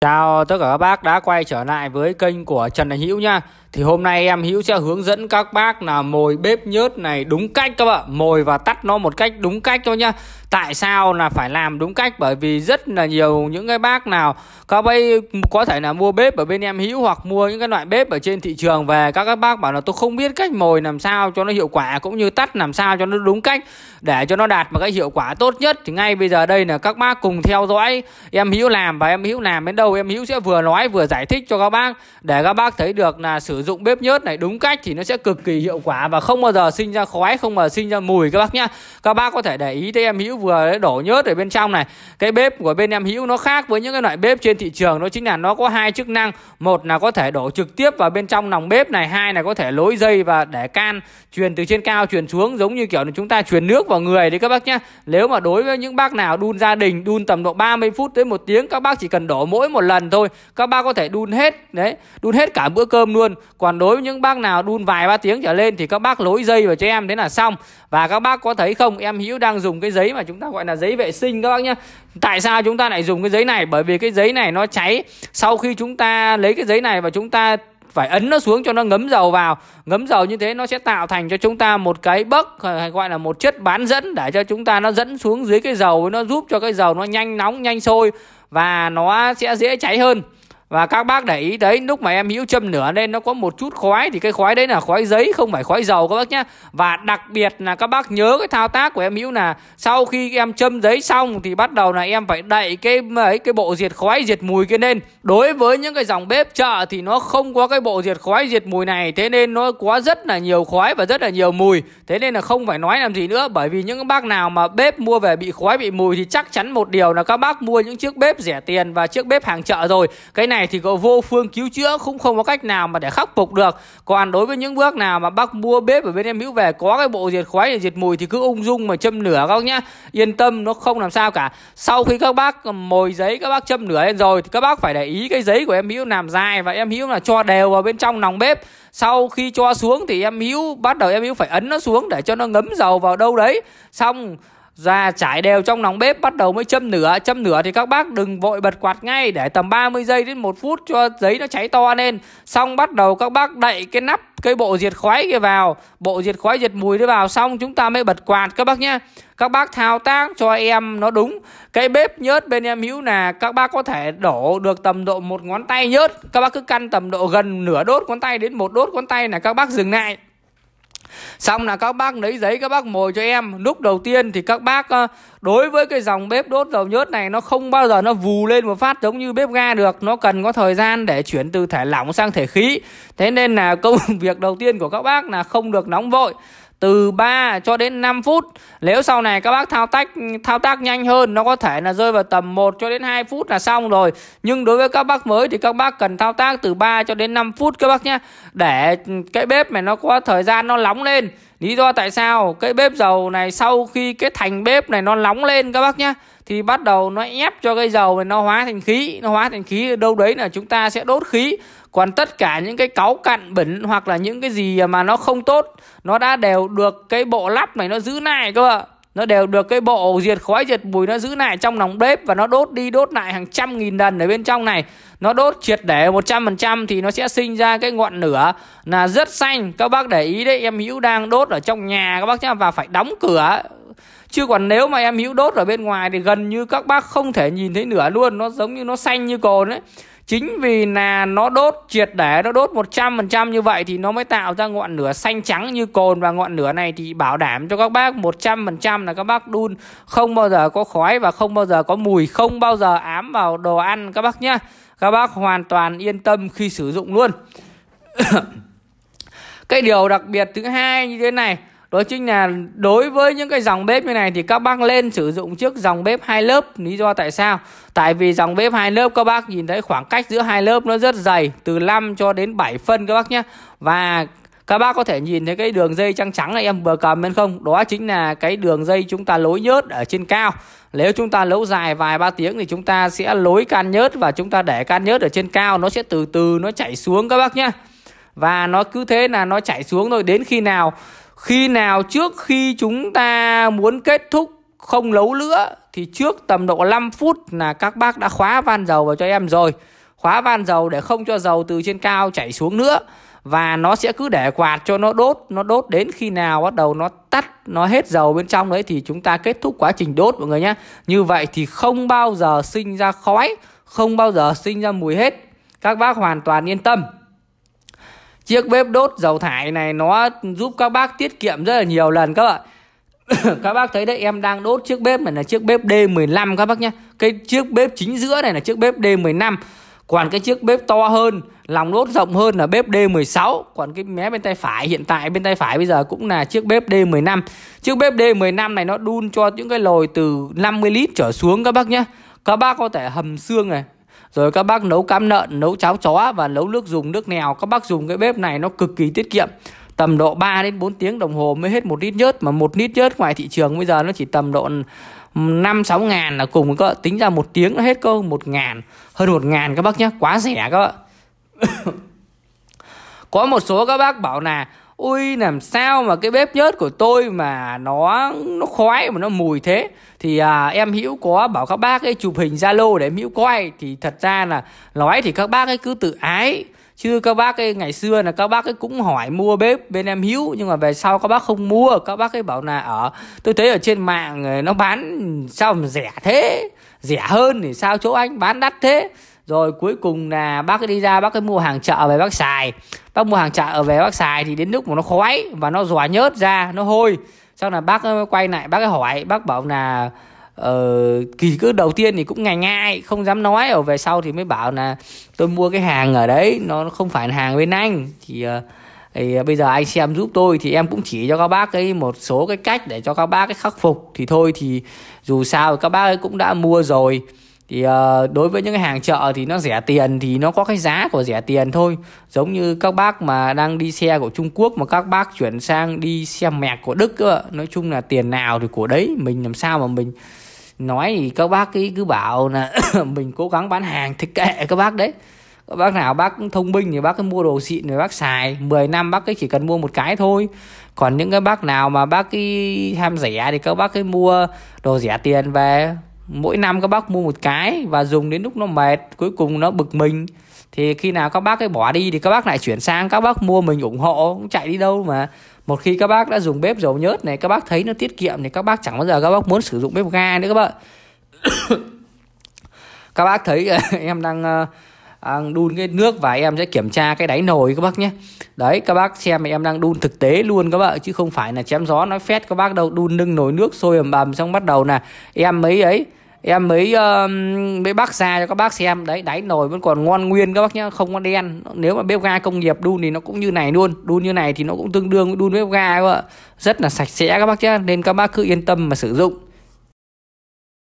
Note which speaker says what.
Speaker 1: Chào tất cả các bác đã quay trở lại với kênh của Trần Thành Hữu nha thì hôm nay em Hữu sẽ hướng dẫn các bác là mồi bếp nhớt này đúng cách các bạn mồi và tắt nó một cách đúng cách thôi nhá tại sao là phải làm đúng cách bởi vì rất là nhiều những cái bác nào các bác có thể là mua bếp ở bên em Hữu hoặc mua những cái loại bếp ở trên thị trường về các các bác bảo là tôi không biết cách mồi làm sao cho nó hiệu quả cũng như tắt làm sao cho nó đúng cách để cho nó đạt một cái hiệu quả tốt nhất thì ngay bây giờ đây là các bác cùng theo dõi em Hữu làm và em Hữu làm đến đâu em Hữu sẽ vừa nói vừa giải thích cho các bác để các bác thấy được là sử dụng bếp nhớt này đúng cách thì nó sẽ cực kỳ hiệu quả và không bao giờ sinh ra khói không bao giờ sinh ra mùi các bác nhá các bác có thể để ý thấy em hữu vừa đổ nhớt ở bên trong này cái bếp của bên em hữu nó khác với những cái loại bếp trên thị trường đó chính là nó có hai chức năng một là có thể đổ trực tiếp vào bên trong nòng bếp này hai là có thể lối dây và để can truyền từ trên cao truyền xuống giống như kiểu là chúng ta truyền nước vào người đấy các bác nhá nếu mà đối với những bác nào đun gia đình đun tầm độ 30 phút tới một tiếng các bác chỉ cần đổ mỗi một lần thôi các bác có thể đun hết đấy đun hết cả bữa cơm luôn còn đối với những bác nào đun vài ba tiếng trở lên thì các bác lối dây vào cho em thế là xong và các bác có thấy không em hữu đang dùng cái giấy mà chúng ta gọi là giấy vệ sinh các bác nhé tại sao chúng ta lại dùng cái giấy này bởi vì cái giấy này nó cháy sau khi chúng ta lấy cái giấy này và chúng ta phải ấn nó xuống cho nó ngấm dầu vào ngấm dầu như thế nó sẽ tạo thành cho chúng ta một cái bấc hay gọi là một chất bán dẫn để cho chúng ta nó dẫn xuống dưới cái dầu nó giúp cho cái dầu nó nhanh nóng nhanh sôi và nó sẽ dễ cháy hơn và các bác để ý đấy lúc mà em hữu châm nửa lên nó có một chút khói thì cái khói đấy là khói giấy không phải khói dầu các bác nhé và đặc biệt là các bác nhớ cái thao tác của em hữu là sau khi em châm giấy xong thì bắt đầu là em phải đậy cái ấy cái bộ diệt khói diệt mùi kia lên đối với những cái dòng bếp chợ thì nó không có cái bộ diệt khói diệt mùi này thế nên nó có rất là nhiều khói và rất là nhiều mùi thế nên là không phải nói làm gì nữa bởi vì những bác nào mà bếp mua về bị khói bị mùi thì chắc chắn một điều là các bác mua những chiếc bếp rẻ tiền và chiếc bếp hàng chợ rồi cái này này thì có vô phương cứu chữa cũng không có cách nào mà để khắc phục được còn đối với những bước nào mà bác mua bếp ở bên em hữu về có cái bộ diệt khói để diệt mùi thì cứ ung dung mà châm lửa các bác nhá yên tâm nó không làm sao cả sau khi các bác mồi giấy các bác châm lửa lên rồi thì các bác phải để ý cái giấy của em hữu làm dài và em hữu là cho đều vào bên trong nòng bếp sau khi cho xuống thì em hữu bắt đầu em hữu phải ấn nó xuống để cho nó ngấm dầu vào đâu đấy xong ra dạ, trải đều trong nòng bếp bắt đầu mới châm nửa châm nửa thì các bác đừng vội bật quạt ngay để tầm 30 giây đến một phút cho giấy nó cháy to lên xong bắt đầu các bác đậy cái nắp cái bộ diệt khói kia vào bộ diệt khói diệt mùi đấy vào xong chúng ta mới bật quạt các bác nhé các bác thao tác cho em nó đúng cái bếp nhớt bên em hữu là các bác có thể đổ được tầm độ một ngón tay nhớt các bác cứ căn tầm độ gần nửa đốt ngón tay đến một đốt ngón tay là các bác dừng lại xong là các bác lấy giấy các bác mồi cho em lúc đầu tiên thì các bác ờ, đối với cái dòng bếp đốt dầu nhớt này nó không bao giờ nó vù lên một phát giống như bếp ga được nó cần có thời gian để chuyển từ thể lỏng sang thể khí thế nên là công việc đầu tiên của các bác là không được nóng vội từ 3 cho đến 5 phút. Nếu sau này các bác thao tác thao tác nhanh hơn nó có thể là rơi vào tầm 1 cho đến 2 phút là xong rồi. Nhưng đối với các bác mới thì các bác cần thao tác từ 3 cho đến 5 phút các bác nhé để cái bếp này nó có thời gian nó nóng lên. Lý do tại sao cái bếp dầu này sau khi cái thành bếp này nó nóng lên các bác nhé thì bắt đầu nó ép cho cái dầu này nó hóa thành khí, nó hóa thành khí đâu đấy là chúng ta sẽ đốt khí còn tất cả những cái cáu cặn bẩn hoặc là những cái gì mà nó không tốt nó đã đều được cái bộ lắp này nó giữ lại cơ ạ nó đều được cái bộ diệt khói diệt mùi nó giữ lại trong nòng bếp và nó đốt đi đốt lại hàng trăm nghìn lần ở bên trong này nó đốt triệt để một trăm phần trăm thì nó sẽ sinh ra cái ngọn lửa là rất xanh các bác để ý đấy em hữu đang đốt ở trong nhà các bác nhá và phải đóng cửa chứ còn nếu mà em hữu đốt ở bên ngoài thì gần như các bác không thể nhìn thấy lửa luôn nó giống như nó xanh như cồn đấy Chính vì là nó đốt triệt để nó đốt 100% như vậy thì nó mới tạo ra ngọn lửa xanh trắng như cồn và ngọn lửa này thì bảo đảm cho các bác 100% là các bác đun không bao giờ có khói và không bao giờ có mùi, không bao giờ ám vào đồ ăn các bác nhá. Các bác hoàn toàn yên tâm khi sử dụng luôn. Cái điều đặc biệt thứ hai như thế này đó chính là đối với những cái dòng bếp như này thì các bác lên sử dụng trước dòng bếp hai lớp lý do tại sao tại vì dòng bếp hai lớp các bác nhìn thấy khoảng cách giữa hai lớp nó rất dày từ 5 cho đến 7 phân các bác nhé và các bác có thể nhìn thấy cái đường dây trắng trắng này em vừa cầm lên không đó chính là cái đường dây chúng ta lối nhớt ở trên cao nếu chúng ta lấu dài vài ba tiếng thì chúng ta sẽ lối can nhớt và chúng ta để can nhớt ở trên cao nó sẽ từ từ nó chảy xuống các bác nhé và nó cứ thế là nó chảy xuống rồi đến khi nào khi nào trước khi chúng ta muốn kết thúc không lấu nữa thì trước tầm độ 5 phút là các bác đã khóa van dầu vào cho em rồi khóa van dầu để không cho dầu từ trên cao chảy xuống nữa và nó sẽ cứ để quạt cho nó đốt nó đốt đến khi nào bắt đầu nó tắt nó hết dầu bên trong đấy thì chúng ta kết thúc quá trình đốt mọi người nhé như vậy thì không bao giờ sinh ra khói không bao giờ sinh ra mùi hết các bác hoàn toàn yên tâm chiếc bếp đốt dầu thải này nó giúp các bác tiết kiệm rất là nhiều lần các bạn các bác thấy đấy em đang đốt chiếc bếp này là chiếc bếp D15 các bác nhé Cái chiếc bếp chính giữa này là chiếc bếp D15 Còn cái chiếc bếp to hơn, lòng đốt rộng hơn là bếp D16 Còn cái mé bên tay phải hiện tại bên tay phải bây giờ cũng là chiếc bếp D15 Chiếc bếp D15 này nó đun cho những cái lồi từ 50 lít trở xuống các bác nhé Các bác có thể hầm xương này, rồi các bác nấu cám nợn nấu cháo chó và nấu nước dùng nước nèo các bác dùng cái bếp này nó cực kỳ tiết kiệm tầm độ 3 đến 4 tiếng đồng hồ mới hết một lít nhớt mà một lít nhớt ngoài thị trường bây giờ nó chỉ tầm độ 5 6 ngàn là cùng các tính ra một tiếng nó hết cơ một ngàn hơn một ngàn các bác nhé quá rẻ các bạn có một số các bác bảo là ui làm sao mà cái bếp nhớt của tôi mà nó nó khói mà nó mùi thế thì à, em hữu có bảo các bác ấy chụp hình zalo để em hữu coi thì thật ra là nói thì các bác ấy cứ tự ái chứ các bác ấy ngày xưa là các bác ấy cũng hỏi mua bếp bên em hữu nhưng mà về sau các bác không mua các bác ấy bảo là ở tôi thấy ở trên mạng ờ, nó bán sao mà rẻ thế rẻ hơn thì sao chỗ anh bán đắt thế rồi cuối cùng là bác ấy đi ra bác ấy mua hàng chợ về bác xài bác mua hàng chợ ở về bác xài thì đến lúc mà nó khói và nó dòa nhớt ra nó hôi sau là bác ờ, quay lại bác hỏi bác bảo là ờ, kỳ cứ đầu tiên thì cũng ngày ngai không dám nói ở về sau thì mới bảo là tôi mua cái hàng ở đấy nó không phải hàng bên anh thì, ờ, thì ờ, bây giờ anh xem giúp tôi thì em cũng chỉ cho các bác ấy một số cái cách để cho các bác ấy khắc phục thì thôi thì dù sao các bác ấy cũng đã mua rồi thì ờ, đối với những cái hàng chợ thì nó rẻ tiền thì nó có cái giá của rẻ tiền thôi giống như các bác mà đang đi xe của Trung Quốc mà các bác chuyển sang đi xe mẹc của Đức đó. nói chung là tiền nào thì của đấy mình làm sao mà mình nói thì các bác ấy cứ bảo là mình cố gắng bán hàng thì kệ các bác đấy các bác nào bác thông minh thì bác cứ mua đồ xịn rồi bác xài 10 năm bác ấy chỉ cần mua một cái thôi còn những cái bác nào mà bác ấy ham rẻ thì các bác ấy mua đồ rẻ tiền về mỗi năm các bác mua một cái và dùng đến lúc nó mệt cuối cùng nó bực mình thì khi nào các bác ấy bỏ đi thì các bác lại chuyển sang các bác mua mình ủng hộ cũng chạy đi đâu mà một khi các bác đã dùng bếp dầu nhớt này các bác thấy nó tiết kiệm thì các bác chẳng bao giờ các bác muốn sử dụng bếp ga nữa các bạn các bác thấy em ờ, đang đun cái nước và em sẽ kiểm tra cái đáy nồi các bác nhé đấy các bác xem mà em đang đun thực tế luôn các bạn chứ không phải là chém gió nói phét các bác đâu đun nâng nồi nước sôi ầm ầm xong bắt đầu nè em mấy ấy em mới uh, mới bác ra cho các bác xem đấy đáy nồi vẫn còn ngon nguyên các bác nhé không có đen nếu mà bếp ga công nghiệp đun thì nó cũng như này luôn đun như này thì nó cũng tương đương đun bếp ga các bạn rất là sạch sẽ các bác nhé nên các bác cứ yên tâm mà sử dụng